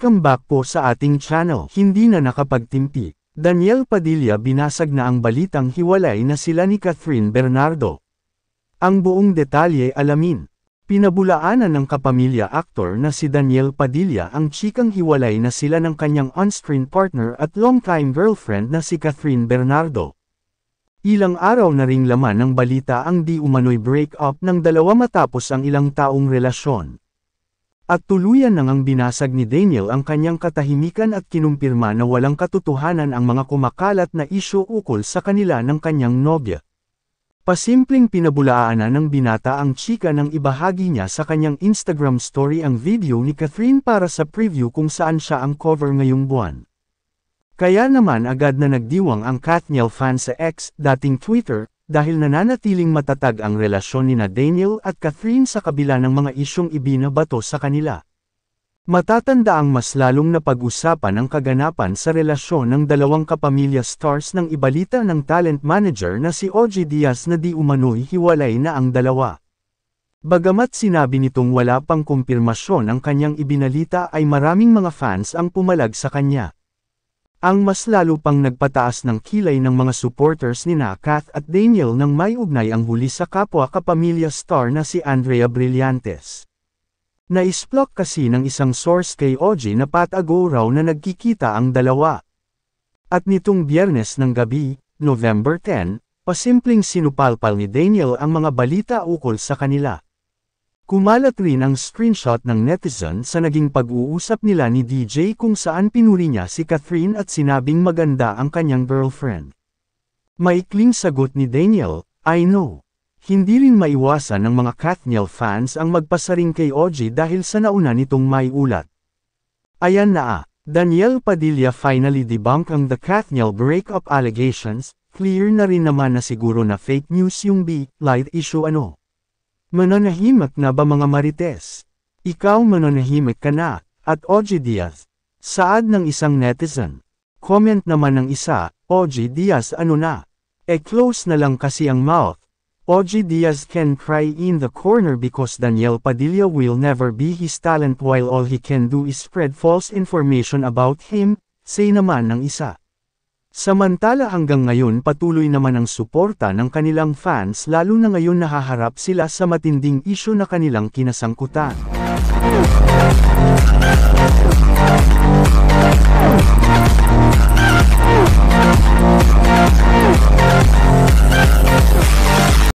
Welcome back po sa ating channel. Hindi na nakapagtimpi, Daniel Padilla binasag na ang balitang hiwalay na sila ni Catherine Bernardo. Ang buong detalye alamin. Pinabulaanan ng kapamilya actor na si Daniel Padilla ang chikang hiwalay na sila ng kanyang on-screen partner at longtime girlfriend na si Catherine Bernardo. Ilang araw na ring laman ng balita ang di umano'y break up ng dalawa matapos ang ilang taong relasyon. At tuluyan nang ang binasag ni Daniel ang kanyang katahimikan at kinumpirma na walang katotohanan ang mga kumakalat na isyo ukol sa kanila ng kanyang nobya. Pasimpleng pinabulaanan ng binata ang chika nang ibahagi niya sa kanyang Instagram story ang video ni Catherine para sa preview kung saan siya ang cover ngayong buwan. Kaya naman agad na nagdiwang ang Catniel fan sa X, dating Twitter, dahil nananatiling matatag ang relasyon ni na Daniel at Catherine sa kabila ng mga isyong ibinabato sa kanila. Matatanda ang mas lalong napag-usapan ang kaganapan sa relasyon ng dalawang kapamilya stars ng ibalita ng talent manager na si OG Diaz na di umano'y hiwalay na ang dalawa. Bagamat sinabi nitong wala pang kumpirmasyon ang kanyang ibinalita ay maraming mga fans ang pumalag sa kanya ang mas lalo pang nagpataas ng kilay ng mga supporters ni Nakath at Daniel nang may ugnay ang huli sa kapwa kapamilya star na si Andrea Brillantes. na Naisplok kasi ng isang source kay OG na patago raw na nagkikita ang dalawa. At nitong biyernes ng gabi, November 10, pasimpleng sinupalpal ni Daniel ang mga balita ukol sa kanila. Kumalat rin ang screenshot ng netizen sa naging pag-uusap nila ni DJ kung saan pinuri niya si Catherine at sinabing maganda ang kanyang girlfriend. Maikling sagot ni Daniel, I know. Hindi rin maiwasan ng mga Katniel fans ang magpasaring kay OG dahil sa nauna nitong may ulat. Ayan na ah, Daniel Padilla finally debunk ang The Katniel breakup allegations, clear na rin naman na siguro na fake news yung B-light issue ano. Mananahimik na ba mga marites? Ikaw mananahimik ka na, at OG Diaz. Saad ng isang netizen. Comment naman ng isa, OG Diaz ano na? E close na lang kasi ang mouth. OG Diaz can cry in the corner because Daniel Padilla will never be his talent while all he can do is spread false information about him, say naman ng isa. Samantala hanggang ngayon patuloy naman ang suporta ng kanilang fans lalo na ngayon nahaharap sila sa matinding isyo na kanilang kinasangkutan.